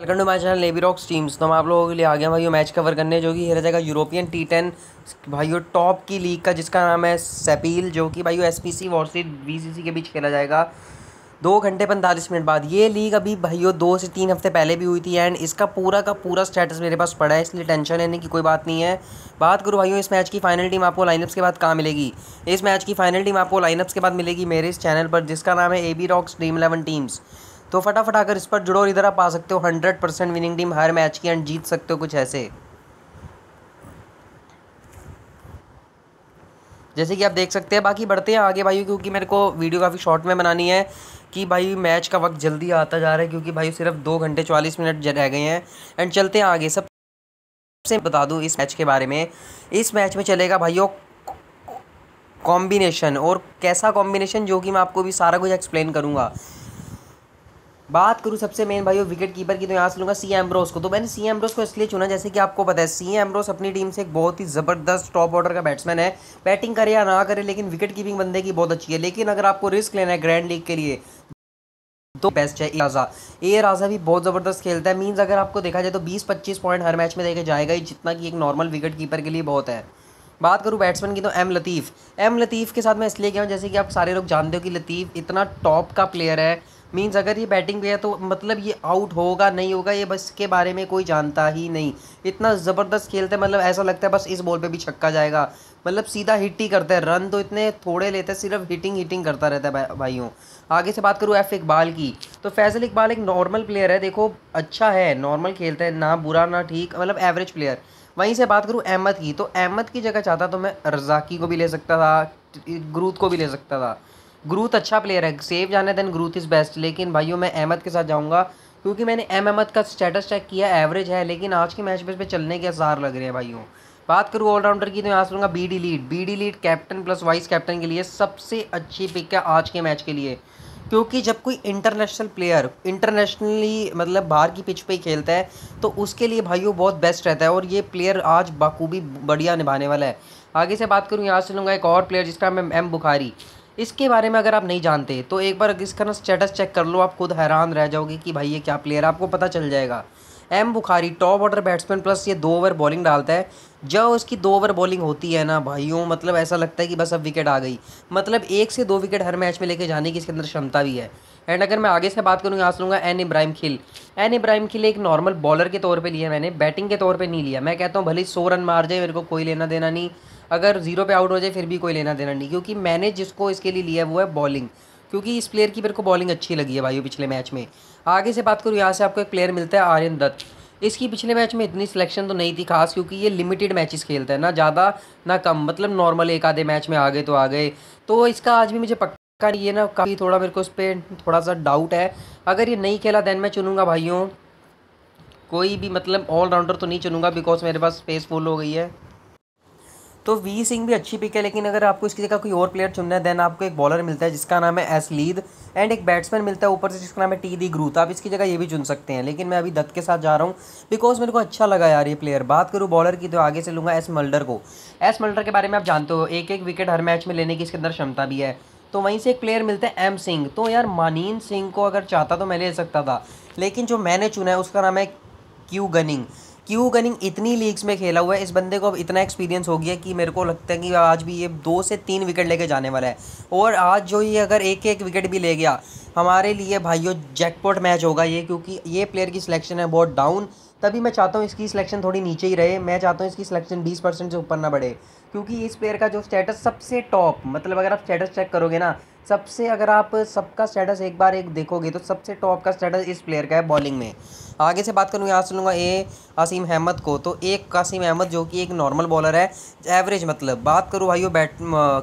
welcome to my channel navy rocks teams तो हम आप लोगों के लिए आ गया भाई मैच कवर करने जो कि हेरा जाएगा यूरोपियन टी टेन भाइयों टॉप की लीग का जिसका नाम है सेपील जो कि भाइयों S P C versus B C C के बीच खेला जाएगा दो घंटे पैंतालीस मिनट बाद ये लीग अभी भाइयों दो से तीन हफ्ते पहले भी हुई थी एंड इसका पूरा का पूरा स्टेटस मेरे पास पड़ा है इसलिए टेंशन लेने की कोई बात नहीं है बात करूँ भाइयों इस मैच की फाइनल टीम आपको लाइनअप्स के बाद कहाँ मिलेगी इस मैच की फाइनल टीम आपको लाइनअप्स के बाद मिलेगी मेरे इस चैनल पर जिसका नाम है A B rocks dream eleven teams तो फटाफट आकर इस पर जुड़ो और इधर आप आ सकते हो हंड्रेड परसेंट विनिंग टीम हर मैच की एंड जीत सकते हो कुछ ऐसे जैसे कि आप देख सकते हैं बाकी बढ़ते हैं आगे भाई क्योंकि मेरे को वीडियो काफ़ी शॉर्ट में बनानी है कि भाई मैच का वक्त जल्दी आता जा रहा है क्योंकि भाई सिर्फ दो घंटे चालीस मिनट रह गए हैं एंड चलते हैं आगे सब से बता दूँ इस मैच के बारे में इस मैच में चलेगा भाइयों कॉम्बिनेशन और कैसा कॉम्बिनेशन जो कि मैं आपको भी सारा कुछ एक्सप्लेन करूँगा बात करूँ सबसे मेन भाई विकेट कीपर की तो यहाँ से लूँगा सी एम्ब्रोस को तो मैंने सी एम्ब्रोस को इसलिए चुना जैसे कि आपको पता है सी एम्ब्रोस अपनी टीम से एक बहुत ही ज़बरदस्त टॉप ऑर्डर का बैट्समैन है बैटिंग करे या ना करे लेकिन विकेट कीपिंग बंदे की बहुत अच्छी है लेकिन अगर आपको रिस्क लेना है ग्रैंड लीग के लिए तो बेस्ट है ए राजा ए राजा भी बहुत ज़बरदस्त खेलता है मीन्स अगर आपको देखा जाए तो बीस पच्चीस पॉइंट हर मैच में देखे जाएगा ही जितना कि एक नॉर्मल विकेट कीपर के लिए बहुत है बात करूँ बैट्समैन की तो एम लतीफ़ एम लतीफ़ के साथ मैं इसलिए गया हूँ जैसे कि आप सारे लोग जानते हो कि लतीफ़ इतना टॉप का प्लेयर है मीन्स अगर ये बैटिंग गया तो मतलब ये आउट होगा नहीं होगा ये बस के बारे में कोई जानता ही नहीं इतना ज़बरदस्त खेलते हैं मतलब ऐसा लगता है बस इस बॉल पे भी छक्का जाएगा मतलब सीधा हिट ही करते हैं रन तो इतने थोड़े लेते हैं सिर्फ हिटिंग हिटिंग करता रहता है भा, भाइयों आगे से बात करूँ एफ़ इकबाल की तो फैज़ल इकबाल एक नॉर्मल प्लेयर है देखो अच्छा है नॉर्मल खेलता है ना बुरा ना ठीक मतलब एवरेज प्लेयर वहीं से बात करूँ अहमद की तो अहमद की जगह चाहता तो मैं रजाकी को भी ले सकता था ग्रूथ को भी ले सकता था ग्रूथ अच्छा प्लेयर है सेफ जाने देन ग्रूथ इज़ बेस्ट लेकिन भाइयों मैं अहमद के साथ जाऊँगा क्योंकि मैंने एम अहमद का स्टेटस चेक किया एवरेज है लेकिन आज के मैच पे चलने के आसार लग रहे हैं भाइयों बात करूँ ऑलराउंडर की तो यहाँ से लूँगा B D Leede B D Leede captain plus vice captain के लिए सबसे अच्छी पिक है आज के मैच के लिए क्योंकि जब कोई इंटरनेशनल प्लेयर इंटरनेशनली मतलब बाहर की पिच पे ही खेलता है तो उसके लिए भाइयों बहुत बेस्ट रहता है और ये प्लेयर आज बाखूबी बढ़िया निभाने वाला है आगे से बात करूँ यहाँ से लूँगा एक और प्लेयर जिसका नाम एम बुखारी इसके बारे में अगर आप नहीं जानते तो एक बार इसका ना स्टेटस चेक कर लो आप खुद हैरान रह जाओगे कि भाई ये क्या प्लेयर है आपको पता चल जाएगा M Bukhari top order batsman plus ये दो ओवर बॉलिंग डालता है जब उसकी दो ओवर बॉलिंग होती है ना भाइयों मतलब ऐसा लगता है कि बस अब विकेट आ गई मतलब एक से दो विकेट हर मैच में लेके जाने की इसके अंदर क्षमता भी है एंड अगर मैं आगे से बात करूँगा यहाँ से लूँगा एन इब्राहिम खिल एन इब्राहिम खिल एक नॉर्मल बॉलर के तौर पर लिया मैंने बैटिंग के तौर पर नहीं लिया मैं कहता हूँ भले सौ रन मार जाए मेरे को कोई लेना देना नहीं अगर जीरो पे आउट हो जाए फिर भी कोई लेना देना नहीं क्योंकि मैंने जिसको इसके लिए लिया वो है बॉलिंग क्योंकि इस प्लेयर की मेरे को बॉलिंग अच्छी लगी है भाई पिछले मैच में आगे से बात करूँ यहाँ से आपको एक प्लेयर मिलता है आर्यन दत्त इसकी पिछले मैच में इतनी सिलेक्शन तो नहीं थी खास क्योंकि ये लिमिटेड मैचेस खेलता है ना ज़्यादा ना कम मतलब नॉर्मल एक आधे मैच में आ गए तो आ गए तो इसका आज भी मुझे पक्का ये ना काफ़ी थोड़ा मेरे को उस पर थोड़ा सा डाउट है अगर ये नहीं खेला देन मैं चुनूँगा भाइयों कोई भी मतलब ऑलराउंडर तो नहीं चुनूँगा बिकॉज मेरे पास स्पेस फुल हो गई है तो वी सिंह भी अच्छी पिक है लेकिन अगर आपको इसकी जगह कोई और प्लेयर चुनना है देन आपको एक बॉलर मिलता है जिसका नाम है एस लीद एंड एक बैट्समैन मिलता है ऊपर से जिसका नाम है टी दी ग्रूथ आप इसकी जगह ये भी चुन सकते हैं लेकिन मैं अभी दत्त के साथ जा रहा हूँ बिकॉज मेरे को अच्छा लगा यार ये प्लेयर बात करूँ बॉलर की तो आगे से लूँगा एस मल्डर को एस मल्डर के बारे में आप जानते हो एक एक विकेट हर मैच में लेने की इसके अंदर क्षमता भी है तो वहीं से एक प्लेयर मिलते हैं एम सिंह तो यार मानीन सिंह को अगर चाहता तो मैं ले सकता था लेकिन जो मैंने चुना है उसका नाम है क्यू गनिंग क्यू गनिंग इतनी लीग्स में खेला हुआ है इस बंदे को अब इतना एक्सपीरियंस हो गया कि मेरे को लगता है कि आज भी ये दो से तीन विकेट लेके जाने वाला है और आज जो ये अगर एक एक विकेट भी ले गया हमारे लिए भाइयों जैकपॉट मैच होगा ये क्योंकि ये प्लेयर की सिलेक्शन है बहुत डाउन तभी मैं चाहता हूँ इसकी सिलेक्शन थोड़ी नीचे ही रहे मैं चाहता हूँ इसकी सिलेक्शन बीस परसेंट से ऊपर ना बढ़े क्योंकि इस प्लेयर का जो स्टेटस सबसे टॉप मतलब अगर आप स्टेटस चेक करोगे ना सबसे अगर आप सबका स्टेटस एक बार एक देखोगे तो सबसे टॉप का स्टेटस इस प्लेयर का है बॉलिंग में आगे से बात करूँगा यहाँ से लूँगा ए असीम अहमद को तो एक कासिम अहमद जो कि एक नॉर्मल बॉलर है एवरेज मतलब बात करूँ भाई bat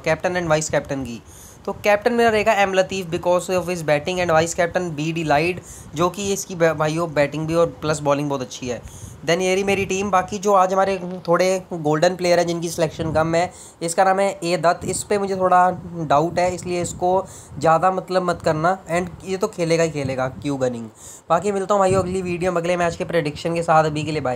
captain and vice captain की तो कैप्टन मेरा रहेगा एम लतीफ़ बिकॉज ऑफ इस batting and vice captain B D Leede जो कि इसकी भाइयों बैटिंग भी और प्लस बॉलिंग बहुत अच्छी है देन ये रही मेरी टीम बाकी जो आज हमारे थोड़े गोल्डन प्लेयर हैं जिनकी सिलेक्शन कम है इसका नाम है ए दत्त इस पर मुझे थोड़ा डाउट है इसलिए इसको ज़्यादा मतलब मत करना एंड ये तो खेलेगा ही खेलेगा क्यू गनिंग बाकी मिलता हूँ भाई अगली वीडियो में अगले मैच के प्रडिक्शन के साथ अभी के लिए बाय